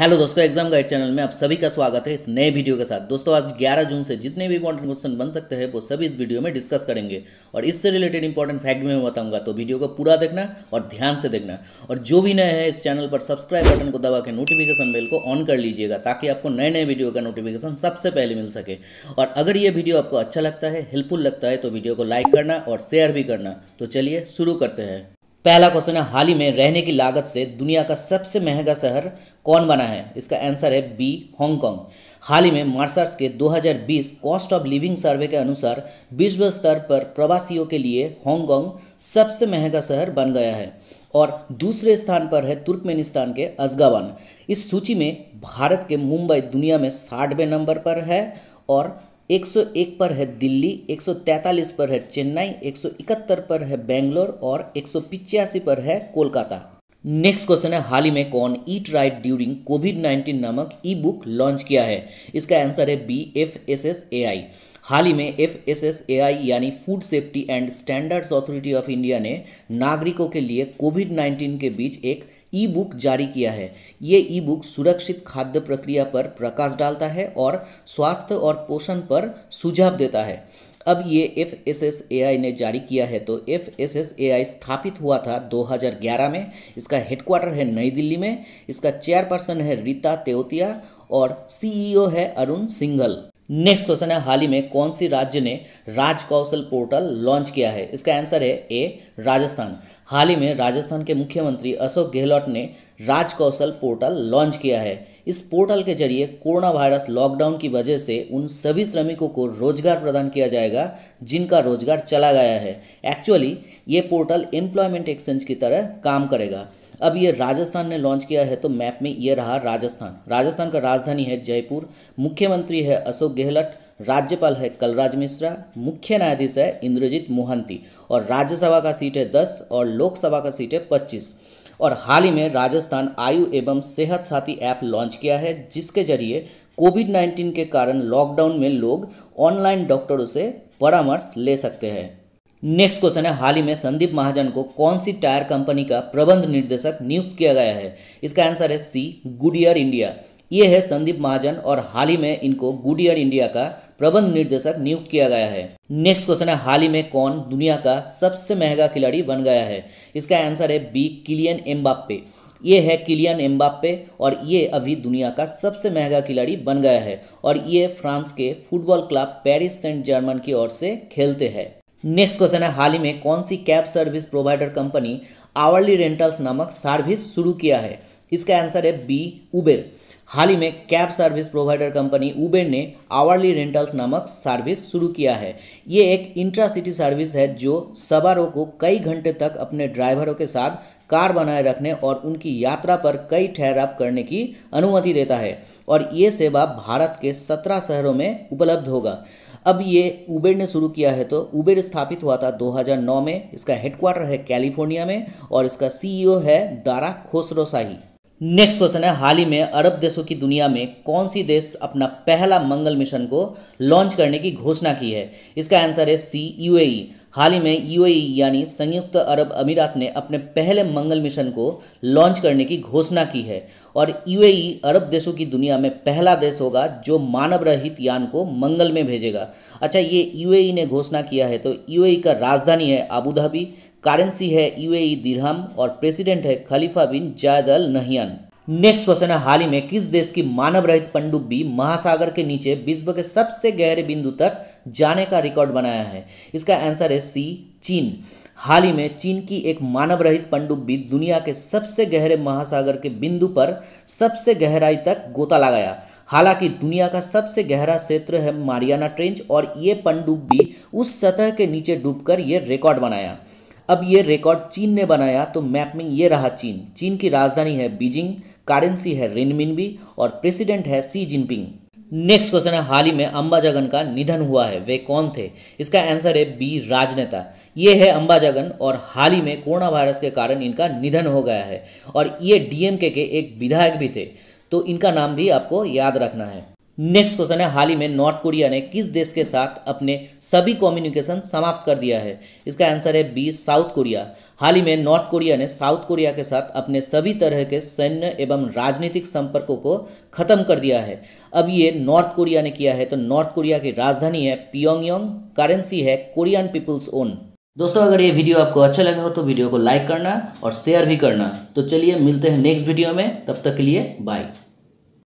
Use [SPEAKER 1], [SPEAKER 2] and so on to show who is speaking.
[SPEAKER 1] hello दोस्तों exam guide channel में आप सभी का स्वागत है इस नए वीडियो के साथ दोस्तों आज 11 जून से जितने भी इंपॉर्टेंट क्वेश्चन बन सकते हैं वो सभी इस वीडियो में डिस्कस करेंगे और इससे रिलेटेड इंपॉर्टेंट फैक्ट भी मैं बताऊंगा तो वीडियो को पूरा देखना और ध्यान से देखना और जो भी नए हैं इस चैनल पर सब्सक्राइब बटन को दबा के नोटिफिकेशन बेल को ऑन कर लीजिएगा ताकि आपको नए नए वीडियो का नोटिफिकेशन सबसे पहले मिल सके और अगर ये वीडियो आपको अच्छा लगता है हेल्पफुल लगता है तो वीडियो को लाइक करना और शेयर भी करना तो चलिए शुरू करते हैं पहला क्वेश्चन है हाल ही में रहने की लागत से दुनिया का सबसे महंगा शहर कौन बना है इसका आंसर है बी हांगकांग हाल ही में मार्सर्स के 2020 कॉस्ट ऑफ लिविंग सर्वे के अनुसार विश्व स्तर पर प्रवासियों के लिए हांगकांग सबसे महंगा शहर बन गया है और दूसरे स्थान पर है तुर्कमेनिस्तान के अजगावान इस सूची में भारत के मुंबई दुनिया में साठवें नंबर पर है और 101 पर है दिल्ली 143 पर है चेन्नई 171 पर है बेंगलोर और एक पर है कोलकाता नेक्स्ट क्वेश्चन है हाल ही में कौन ईट राइट ड्यूरिंग कोविड 19 नामक ई बुक लॉन्च किया है इसका आंसर है B F S S A I हाल ही में F S S A I यानी food safety and standards authority of India ने नागरिकों के लिए कोविड 19 के बीच एक ई बुक जारी किया है ये ई बुक सुरक्षित खाद्य प्रक्रिया पर प्रकाश डालता है और स्वास्थ्य और पोषण पर सुझाव देता है अब ये F S S A I ने जारी किया है तो F S S A I स्थापित हुआ था 2011 में इसका हेडक्वार्टर है नई दिल्ली में इसका चेयरपर्सन है रीता तेवतिया और सीईओ है अरुण सिंघल नेक्स्ट क्वेश्चन है हाल ही में कौन सी राज्य ने राज कौशल पोर्टल लॉन्च किया है इसका आंसर है ए राजस्थान हाल ही में राजस्थान के मुख्यमंत्री अशोक गहलोत ने राज कौशल पोर्टल लॉन्च किया है इस पोर्टल के जरिए कोरोना वायरस लॉकडाउन की वजह से उन सभी श्रमिकों को रोजगार प्रदान किया जाएगा जिनका रोजगार चला गया है एक्चुअली ये पोर्टल एम्प्लॉयमेंट एक्सचेंज की तरह काम करेगा अब ये राजस्थान ने लॉन्च किया है तो मैप में ये रहा राजस्थान राजस्थान का राजधानी है जयपुर मुख्यमंत्री है अशोक गहलोत राज्यपाल है कलराज मिश्रा मुख्य न्यायाधीश है इंद्रजीत मोहंती और राज्यसभा का सीट है दस और लोकसभा का सीट है पच्चीस और हाल ही में राजस्थान आयु एवं सेहत साथी ऐप लॉन्च किया है जिसके जरिए कोविड 19 के कारण लॉकडाउन में लोग ऑनलाइन डॉक्टरों से परामर्श ले सकते हैं नेक्स्ट क्वेश्चन है हाल ही में संदीप महाजन को कौन सी टायर कंपनी का प्रबंध निर्देशक नियुक्त किया गया है इसका आंसर है सी गुडियर इंडिया ये है संदीप महाजन और हाल ही में इनको गुडियर इंडिया का प्रबंध निर्देशक नियुक्त किया गया है नेक्स्ट क्वेश्चन है हाल ही में कौन दुनिया का सबसे महंगा खिलाड़ी बन गया है इसका आंसर है बी किलियन एम्बाप्पे ये है किलियन एम्बाप्पे और ये अभी दुनिया का सबसे महंगा खिलाड़ी बन गया है और ये फ्रांस के football club Paris Saint Germain की ओर से खेलते हैं नेक्स्ट क्वेश्चन है हाल ही में कौन सी cab service provider company hourly rentals नामक सर्विस शुरू किया है इसका आंसर है बी उबेर हाल ही में cab service provider company Uber ने आवर्ली रेंटल्स नामक सर्विस शुरू किया है ये एक इंट्रा सिटी सर्विस है जो सवारों को कई घंटे तक अपने ड्राइवरों के साथ कार बनाए रखने और उनकी यात्रा पर कई ठहराव करने की अनुमति देता है और ये सेवा भारत के सत्रह शहरों में उपलब्ध होगा अब ये उबेर ने शुरू किया है तो उबेर स्थापित हुआ था 2009 में इसका हेडक्वार्टर है कैलिफोर्निया में और इसका सीईओ e है दारा खोसरोसाही नेक्स्ट क्वेश्चन है हाल ही में अरब देशों की दुनिया में कौन सी देश अपना पहला मंगल मिशन को लॉन्च करने की घोषणा की है इसका आंसर है सी यूएई हाल ही में यूएई यानी संयुक्त अरब अमीरात ने अपने पहले मंगल मिशन को लॉन्च करने की घोषणा की है और यूएई अरब देशों की दुनिया में पहला देश होगा जो मानव रहित यान को मंगल में भेजेगा अच्छा ये यूएई ने घोषणा किया है तो यूएई का राजधानी है आबूधाबी करेंसी है यूएई दिरहम और प्रेसिडेंट है खलीफा बिन जायद अल नहियान नेक्स्ट क्वेश्चन है हाल ही में किस देश की मानव रहित पनडुब्बी महासागर के नीचे विश्व के सबसे गहरे बिंदु तक जाने का रिकॉर्ड बनाया है इसका आंसर है सी चीन हाल ही में चीन की एक मानव रहित पनडुब्बी दुनिया के सबसे गहरे महासागर के बिंदु पर सबसे गहराई तक गोता लगाया हालांकि दुनिया का सबसे गहरा क्षेत्र है मारियाना ट्रेंच और ये पनडुब्बी उस सतह के नीचे डूबकर ये रिकॉर्ड बनाया अब ये रिकॉर्ड चीन ने बनाया तो मैपमिंग ये रहा चीन चीन की राजधानी है बीजिंग करेंसी है रिनमिनबी और प्रेसिडेंट है सी जिनपिंग नेक्स्ट क्वेश्चन है हाल ही में अम्बा जगन का निधन हुआ है वे कौन थे इसका आंसर है बी राजनेता ये है अम्बा जगन और हाल ही में कोरोना वायरस के कारण इनका निधन हो गया है और ये डीएमके के एक विधायक भी थे तो इनका नाम भी आपको याद रखना है नेक्स्ट क्वेश्चन है हाल ही में नॉर्थ कोरिया ने किस देश के साथ अपने सभी कम्युनिकेशन समाप्त कर दिया है इसका आंसर है बी साउथ कोरिया हाल ही में नॉर्थ कोरिया ने साउथ कोरिया के साथ अपने सभी तरह के सैन्य एवं राजनीतिक संपर्कों को खत्म कर दिया है अब ये नॉर्थ कोरिया ने किया है तो नॉर्थ कोरिया की राजधानी है पियोंगयांग करेंसी है कोरियन पीपुल्स ओन दोस्तों अगर ये वीडियो आपको अच्छा लगा हो तो वीडियो को लाइक करना और शेयर भी करना तो चलिए मिलते हैं नेक्स्ट वीडियो में तब तक के लिए बाय